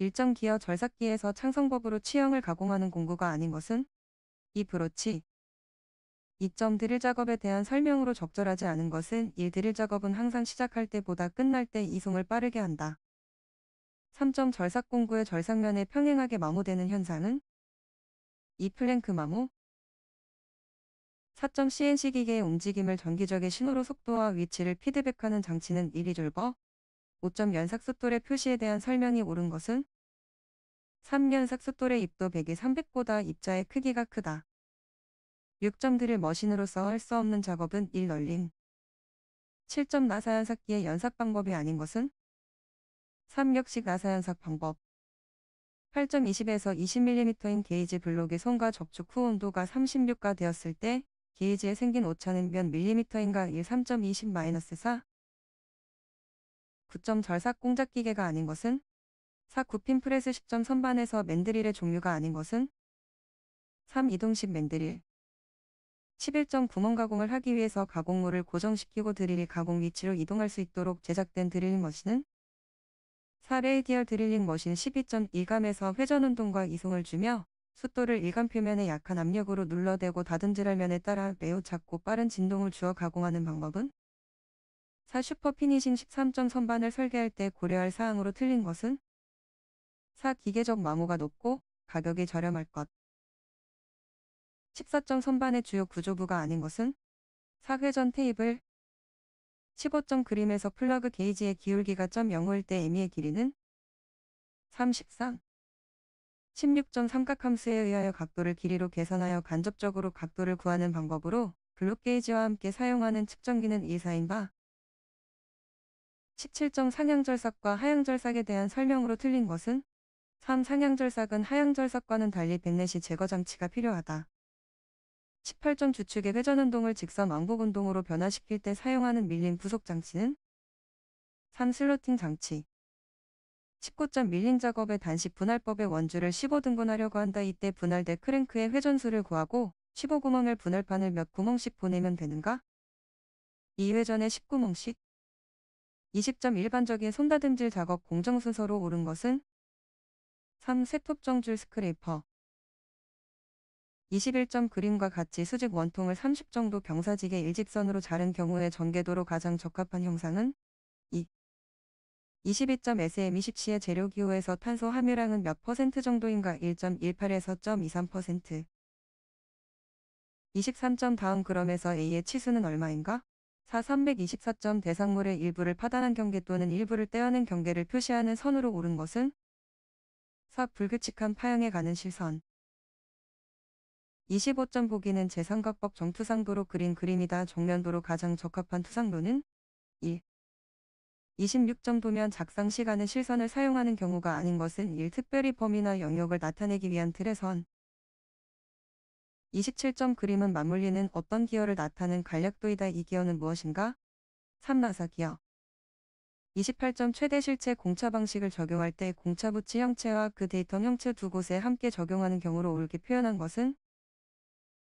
일정 기어 절삭기에서 창성법으로 취형을 가공하는 공구가 아닌 것은 이 브로치 2점 드릴 작업에 대한 설명으로 적절하지 않은 것은 1 드릴 작업은 항상 시작할 때보다 끝날 때 이송을 빠르게 한다. 3점 절삭 공구의 절삭면에 평행하게 마모되는 현상은 이 플랭크 마모 4점 CNC 기계의 움직임을 전기적인 신호로 속도와 위치를 피드백하는 장치는 1이 줄버 5점 연삭 숫돌의 표시에 대한 설명이 옳은 것은 3연삭 숫돌의 입도 100이 300보다 입자의 크기가 크다. 6점 드릴 머신으로서 할 수 없는 작업은 1 널림. 7점 나사 연삭기의 연삭 방법이 아닌 것은 3역식 나사 연삭 방법. 8.20에서 20mm인 게이지 블록의 손과 접촉 후 온도가 36가 되었을 때 게이지에 생긴 오차는 몇 mm인가 1 3.20-4 9점 절삭 공작 기계가 아닌 것은? 4. 굽힌 프레스 10점 선반에서 맨드릴의 종류가 아닌 것은? 3. 이동식 맨드릴 11점 구멍 가공을 하기 위해서 가공물을 고정시키고 드릴이 가공 위치로 이동할 수 있도록 제작된 드릴링 머신은? 4. 레이디얼 드릴링 머신 12.1감에서 회전 운동과 이송을 주며 숫돌을 일감 표면에 약한 압력으로 눌러대고 닫은 질할면에 따라 매우 작고 빠른 진동을 주어 가공하는 방법은? 4. 슈퍼 피니싱 13점 선반을 설계할 때 고려할 사항으로 틀린 것은? 4. 기계적 마모가 높고 가격이 저렴할 것. 14점 선반의 주요 구조부가 아닌 것은? 4회전 테이블 15점 그림에서 플러그 게이지의 기울기가 0.05일 때 에미의 길이는? 33 16점 삼각함수에 의하여 각도를 길이로 계산하여 간접적으로 각도를 구하는 방법으로 블록 게이지와 함께 사용하는 측정기는 이사인 바 17점 상향절삭과 하향절삭에 대한 설명으로 틀린 것은 3. 상향절삭은 하향절삭과는 달리 백넷시 제거 장치가 필요하다. 18점 주축의 회전운동을 직선 왕복운동으로 변화시킬 때 사용하는 밀림 부속장치는 3. 슬로팅 장치 19점 밀링 작업의 단식 분할법의 원주를 15등분하려고 한다. 이때 분할대 크랭크의 회전수를 구하고 15구멍을 분할판을 몇 구멍씩 보내면 되는가? 2회전에 10구멍씩 2 0점 일반적인 손다듬질 작업 공정 순서로 오른 것은 3. 세톱 정줄 스크레이퍼 21점 그림과 같이 수직 원통을 30 정도 병사직의 일직선으로 자른 경우에 전개도로 가장 적합한 형상은 2. 22.SM20C의 재료 기호에서 탄소 함유량은 몇 퍼센트 정도인가 1.18에서 0.23%. 23점 다음 그럼에서 A의 치수는 얼마인가? 사 324점 대상물의 일부를 파단한 경계 또는 일부를 떼어낸 경계를 표시하는 선으로 오른 것은 사 불규칙한 파형에 가는 실선 25점 보기는 제삼각법 정투상도로 그린 그림이다. 정면도로 가장 적합한 투상도는 1. 26점 도면 작상 시간은 실선을 사용하는 경우가 아닌 것은 1. 특별히 범위나 영역을 나타내기 위한 틀에선 27점 그림은 맞물리는 어떤 기어를 나타낸 간략도이다 이 기어는 무엇인가? 3나사 기어 28점 최대 실체 공차 방식을 적용할 때 공차 부치 형체와 그 데이터 형체 두 곳에 함께 적용하는 경우로 옳게 표현한 것은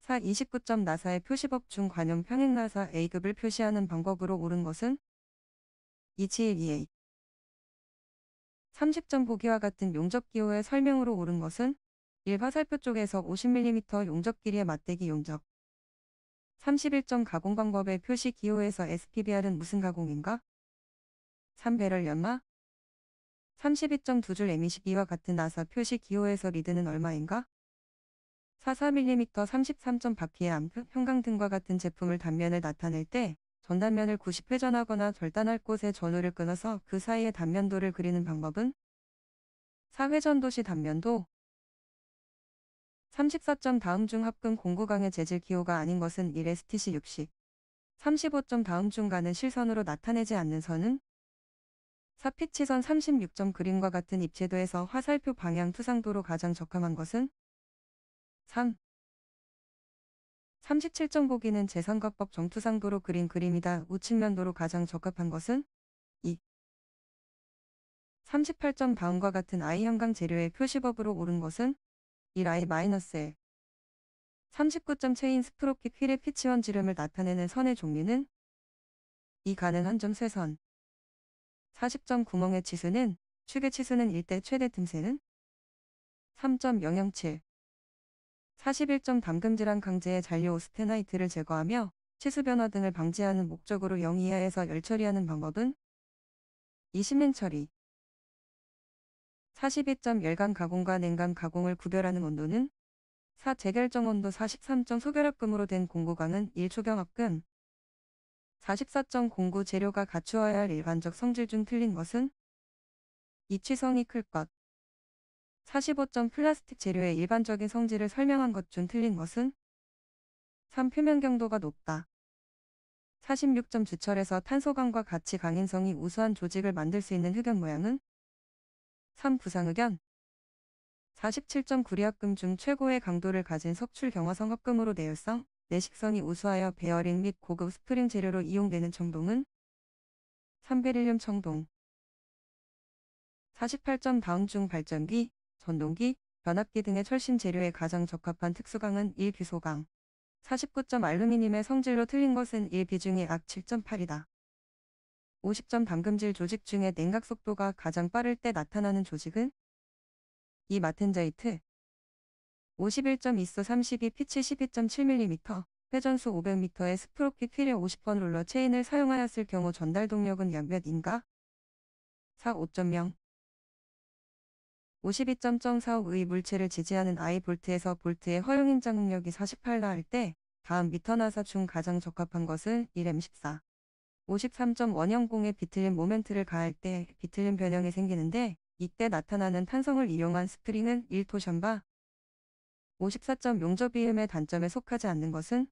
4. 29점 나사의 표시법 중 관용 평행 나사 A급을 표시하는 방법으로 옳은 것은 2 7 2 a 30점 보기와 같은 용접 기호의 설명으로 옳은 것은 일화살표 쪽에서 50mm 용접 길이의 맞대기 용접 31점 가공 방법의 표시 기호에서 SPBR은 무슨 가공인가? 3배럴 연마 32.2줄 M22와 같은 나사 표시 기호에서 리드는 얼마인가? 44mm 3 3바퀴의 암프 형광 등과 같은 제품을 단면을 나타낼 때 전단면을 90회전하거나 절단할 곳에 전후를 끊어서 그 사이에 단면도를 그리는 방법은 4회전도 시 단면도 34점 다음 중 합금 공구강의 재질 기호가 아닌 것은 1 s TC 60. 35점 다음 중 가는 실선으로 나타내지 않는 선은 4피치선 36점 그림과 같은 입체도에서 화살표 방향 투상도로 가장 적합한 것은 3. 37점 보기는 재선각법 정투상도로 그린 그림이다. 우측면도로 가장 적합한 것은 2. 38점 다음과 같은 아이형광 재료의 표시법으로 오른 것은 이라이 마이너스 L 39점 체인 스프로킥 휠의 피치원 지름을 나타내는 선의 종류는 이 가능한 점 쇠선 40점 구멍의 치수는 축의 치수는 1대 최대 틈새는 3.007 41점 담금질환 강제의 잔류 오스테나이트를 제거하며 치수 변화 등을 방지하는 목적으로 0 이하에서 열 처리하는 방법은 20인 처리 42점 열감 가공과 냉감 가공을 구별하는 온도는 4. 재결정 온도 4 3 소결합금으로 된 공구강은 1초경합금 44.09 재료가 갖추어야 할 일반적 성질 중 틀린 것은 이치성이클 것. 4 5 플라스틱 재료의 일반적인 성질을 설명한 것 중 틀린 것은 3. 표면 경도가 높다. 4 6 주철에서 탄소강과 같이 강인성이 우수한 조직을 만들 수 있는 흑연 모양은 3. 부상의견 47.9리학금 중 최고의 강도를 가진 석출 경화성 합금으로 내열성, 내식성이 우수하여 베어링 및 고급 스프링 재료로 이용되는 청동은 3베릴륨 청동 48점 다음 중 발전기, 전동기, 변압기 등의 철심 재료에 가장 적합한 특수강은 1비소강 49점 알루미늄의 성질로 틀린 것은 1비중이 악 7.8이다. 50점 담금질 조직 중에 냉각 속도가 가장 빠를 때 나타나는 조직은 이 마텐자이트 51.25 32 피치 12.7mm 회전수 500m의 스프로킷 휠에 50번 롤러 체인을 사용하였을 경우 전달 동력은 약 몇인가? 4 5.0 52.45의 물체를 지지하는 아이 볼트에서 볼트의 허용인 장력이 48나 할때 다음 미터나사 중 가장 적합한 것은 1M14 53.100의 비틀린 모멘트를 가할 때 비틀린 변형이 생기는데 이때 나타나는 탄성을 이용한 스프링은 1토션바 5 4 0접 이음의 단점에 속하지 않는 것은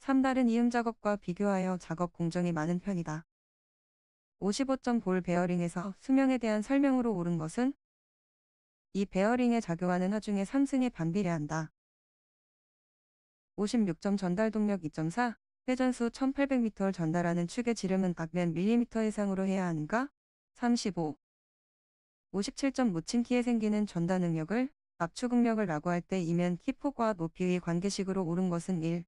3다른 이음 작업과 비교하여 작업 공정이 많은 편이다. 55.볼 베어링에서 수명에 대한 설명으로 옳은 것은 이 베어링에 작용하는 하중의 3승에 반비례한다. 56. 전달 동력 2.4 회전수 1800m를 전달하는 축의 지름은 각면 밀리미터 이상으로 해야 하는가? 35. 57.5층 키에 생기는 전단 응력을 압축응력을 라고 할 때 이면 키폭과 높이의 관계식으로 옳은 것은 1.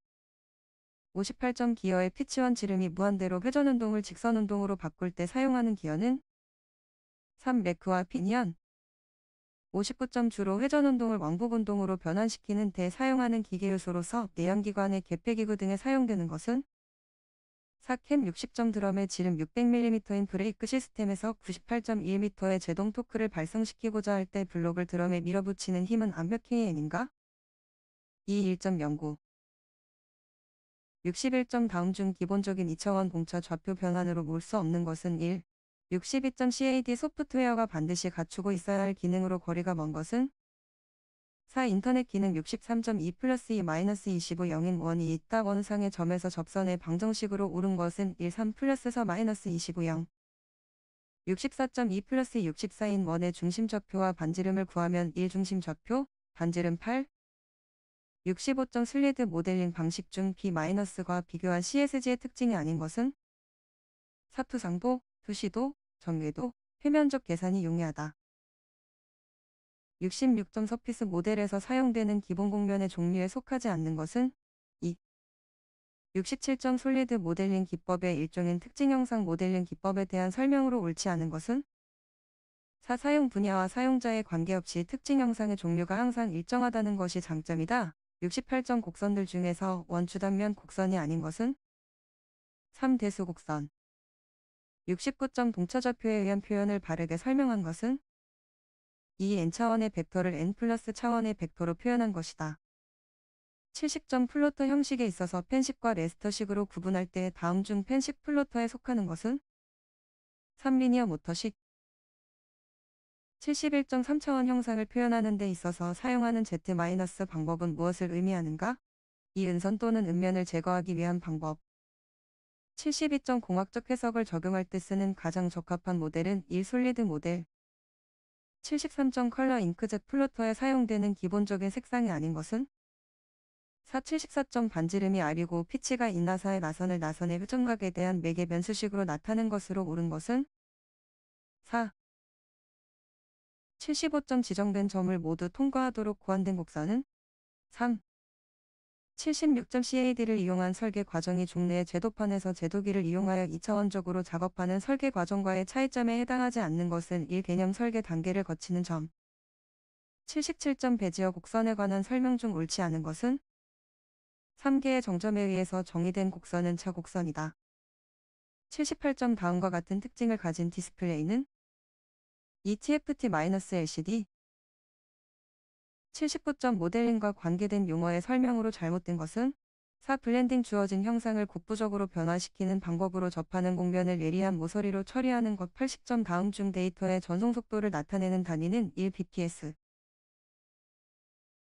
58점 기어의 피치원 지름이 무한대로 회전운동을 직선운동으로 바꿀 때 사용하는 기어는 3. 매크와 피니언 59.주로 점 회전운동을 왕복운동으로 변환시키는 데 사용하는 기계요소로서 내연기관의 개폐기구 등에 사용되는 것은 4캠 60점 드럼의 지름 600mm인 브레이크 시스템에서 98.1m의 제동 토크를 발성시키고자 할 때 블록을 드럼에 밀어붙이는 힘은 암벽 KN인가? 21.09 61점 다음 중 기본적인 2차원 공차 좌표 변환으로 볼 수 없는 것은 1. 62.CAD 소프트웨어가 반드시 갖추고 있어야 할 기능으로 거리가 먼 것은 4. 인터넷 기능 63.2 플러스 2 마이너스 25 영인 원이 있다 원상의 점에서 접선의 방정식으로 오른 것은 1 3 플러스 서 마이너스 25 0 64.2 플러스 64인 원의 중심 좌표와 반지름을 구하면 1 중심 좌표, 반지름 8 65점 슬리드 모델링 방식 중 B-과 비교한 CSG의 특징이 아닌 것은 사투상보, 두시도, 전개도 표면적 계산이 용이하다. 66점 서피스 모델에서 사용되는 기본 공면의 종류에 속하지 않는 것은 2. 67점 솔리드 모델링 기법의 일종인 특징 형상 모델링 기법에 대한 설명으로 옳지 않은 것은 4. 사용 분야와 사용자의 관계없이 특징 형상의 종류가 항상 일정하다는 것이 장점이다. 68점 곡선들 중에서 원추단면 곡선이 아닌 것은 3. 대수 곡선 69점 동차좌표에 의한 표현을 바르게 설명한 것은 이 n 차원의 벡터를 n 플러스 차원의 벡터로 표현한 것이다. 70점 플로터 형식에 있어서 펜식과 레스터식으로 구분할 때 다음 중 펜식 플로터에 속하는 것은 3리니어 모터식 71.3차원 형상을 표현하는 데 있어서 사용하는 Z- 방법은 무엇을 의미하는가? 이 은선 또는 은면을 제거하기 위한 방법 72점 공학적 해석을 적용할 때 쓰는 가장 적합한 모델은 이 솔리드 모델. 73점 컬러 잉크젯 플로터에 사용되는 기본적인 색상이 아닌 것은? 474점 반지름이 R이고 피치가 인나사의 나선을 나선의 회전각에 대한 매개 변수식으로 나타낸 것으로 옳은 것은? 4. 75점 지정된 점을 모두 통과하도록 고안된 곡선은? 3. 76.CAD를 이용한 설계 과정이 종래의 제도판에서 제도기를 이용하여 2차원적으로 작업하는 설계 과정과의 차이점에 해당하지 않는 것은 1개념 설계 단계를 거치는 점. 77점 배지어 곡선에 관한 설명 중 옳지 않은 것은 3개의 정점에 의해서 정의된 곡선은 차곡선이다. 78점 다음과 같은 특징을 가진 디스플레이는 ETFT-LCD, 79점 모델링과 관계된 용어의 설명으로 잘못된 것은 4. 블렌딩 주어진 형상을 곡부적으로 변화시키는 방법으로 접하는 공면을 예리한 모서리로 처리하는 것 80점 다음 중 데이터의 전송 속도를 나타내는 단위는 1bps